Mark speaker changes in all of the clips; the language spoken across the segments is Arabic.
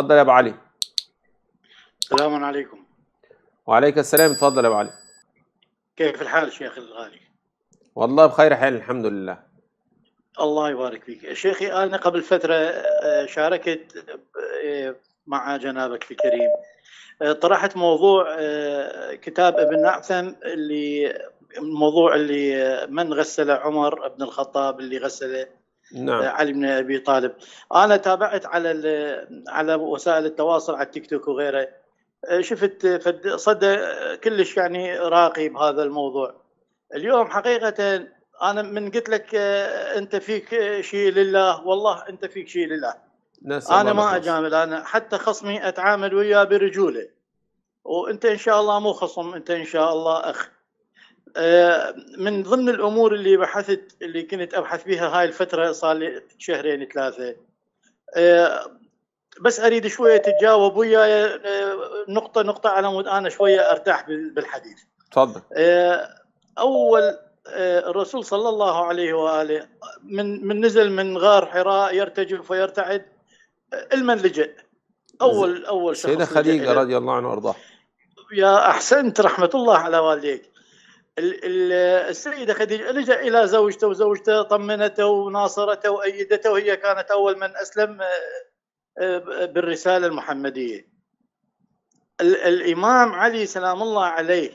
Speaker 1: اتفضل يا ابو علي السلام عليكم وعليك السلام اتفضل يا ابو علي
Speaker 2: كيف الحال شيخ الغالي
Speaker 1: والله بخير حال الحمد لله
Speaker 2: الله يبارك فيك شيخي انا قبل فتره آه، شاركت آه، مع جنابك الكريم آه، طرحت موضوع كتاب ابن نعثم اللي الموضوع اللي من غسل عمر بن الخطاب اللي غسله
Speaker 1: نعم. آه، علي
Speaker 2: بن ابي طالب انا تابعت على على وسائل التواصل على التيك توك وغيره آه، شفت صدى كلش يعني راقي بهذا الموضوع اليوم حقيقه انا من قلت لك آه، انت فيك شيء لله والله انت فيك شيء لله انا ما اجامل انا حتى خصمي اتعامل وياه برجوله وانت ان شاء الله مو خصم انت ان شاء الله اخ آه، من ضمن الامور اللي بحثت اللي كنت ابحث بها هاي الفتره صار لي شهرين ثلاثه آه، بس اريد شويه تتجاوب وياي آه، نقطه نقطه على مود انا شويه ارتاح بالحديث تفضل اول الرسول صلى الله عليه واله من من نزل من غار حراء يرتجف ويرتعد المن لجأ اول
Speaker 1: اول شخص سيدنا خديجه رضي الله عنه وارضاه يا احسنت
Speaker 2: رحمه الله على والديك السيده خديجه لجا الى زوجته وزوجته طمنته وناصرته وايدته وهي كانت اول من اسلم آه، آه، بالرساله المحمديه. الامام علي سلام الله عليه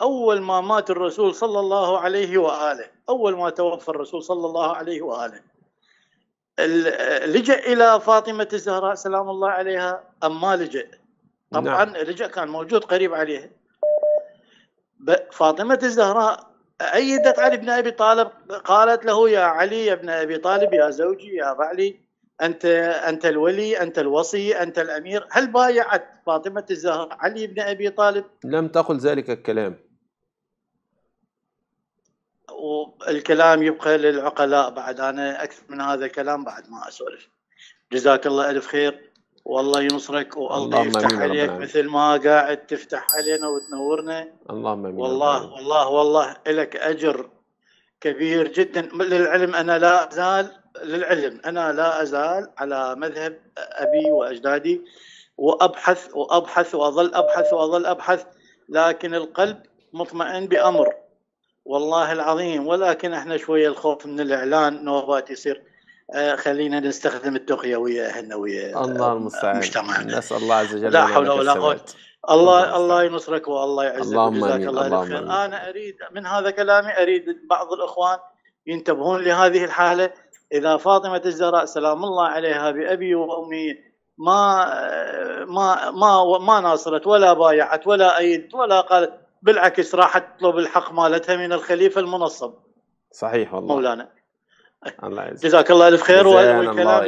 Speaker 2: اول ما مات الرسول صلى الله عليه واله، اول ما توفى الرسول صلى الله عليه واله. لجا الى فاطمه الزهراء سلام الله عليها ام ما لجا؟ طبعا نعم. لجا كان موجود قريب عليها. فاطمة الزهراء أيدت علي بن أبي طالب قالت له يا علي يا ابن أبي طالب يا زوجي يا بعلي أنت أنت الولي أنت الوصي أنت الأمير هل بايعت فاطمة الزهراء علي بن أبي طالب؟
Speaker 1: لم تقل ذلك الكلام
Speaker 2: والكلام يبقى للعقلاء بعد انا اكثر من هذا الكلام بعد ما اسولف جزاك الله الف خير والله ينصرك والله يفتح عليك مثل ما قاعد تفتح علينا وتنورنا
Speaker 1: اللهم امين والله
Speaker 2: والله والله لك اجر كبير جدا للعلم انا لا ازال للعلم انا لا ازال على مذهب ابي واجدادي وابحث وابحث واظل ابحث واظل ابحث لكن القلب مطمئن بامر والله العظيم ولكن احنا شويه الخوف من الاعلان نوبات يصير آه، خلينا نستخدم التقيه ويا اهلنا ويا
Speaker 1: الله المستعان مجتمعنا نسال الله عز وجل لا حول ولا قوه الله
Speaker 2: الله ينصرك والله يعزك جزاك الله خير انا اريد من هذا كلامي اريد بعض الاخوان ينتبهون لهذه الحاله اذا فاطمه الزهراء سلام الله عليها بابي وامي ما ما ما ما ناصرت ولا بايعت ولا ايدت ولا قالت بالعكس راحت تطلب الحق مالتها من الخليفه المنصب
Speaker 1: صحيح والله مولانا الله يعزك جزاك الله الف خير والكلام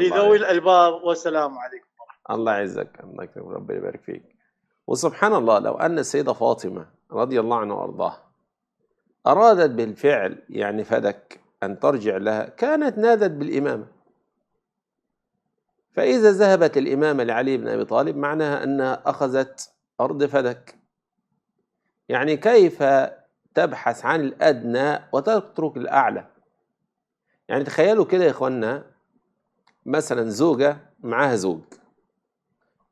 Speaker 1: لذوي
Speaker 2: الالباب والسلام عليكم
Speaker 1: الله يعزك الله يكرمك ربنا يبارك فيك وسبحان الله لو ان السيده فاطمه رضي الله عنها وارضاها ارادت بالفعل يعني فدك ان ترجع لها كانت نادت بالامامه فاذا ذهبت الامامه لعلي بن ابي طالب معناها انها اخذت ارض فدك يعني كيف تبحث عن الادنى وتترك الاعلى يعني تخيلوا كده يا اخوانا مثلا زوجة معاها زوج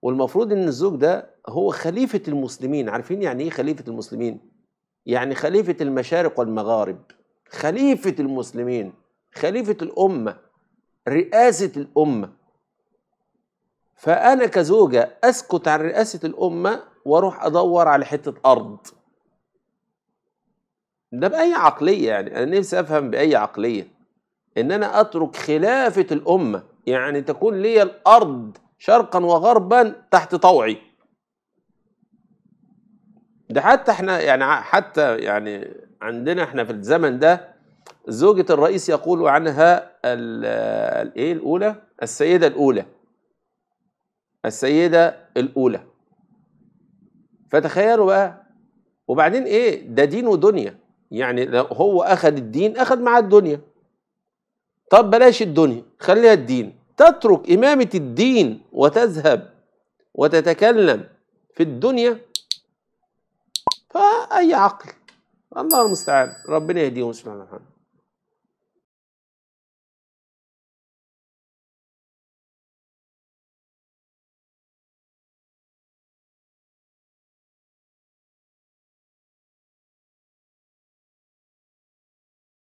Speaker 1: والمفروض ان الزوج ده هو خليفة المسلمين عارفين يعني ايه خليفة المسلمين يعني خليفة المشارق والمغارب خليفة المسلمين خليفة الأمة رئاسة الأمة فأنا كزوجة أسكت عن رئاسة الأمة وأروح أدور على حتة أرض ده بأي عقلية يعني أنا نفسي أفهم بأي عقلية ان انا اترك خلافه الامه يعني تكون لي الارض شرقا وغربا تحت طوعي ده حتى احنا يعني حتى يعني عندنا احنا في الزمن ده زوجة الرئيس يقول عنها الايه الاولى السيدة الاولى السيدة الاولى فتخيلوا بقى وبعدين ايه ده دين ودنيا يعني لو هو اخذ الدين اخذ معاه الدنيا طب بلاش الدنيا خليها الدين تترك إمامة الدين وتذهب وتتكلم في الدنيا فأي عقل الله المستعان ربنا يهديهم سبحانه وتعالى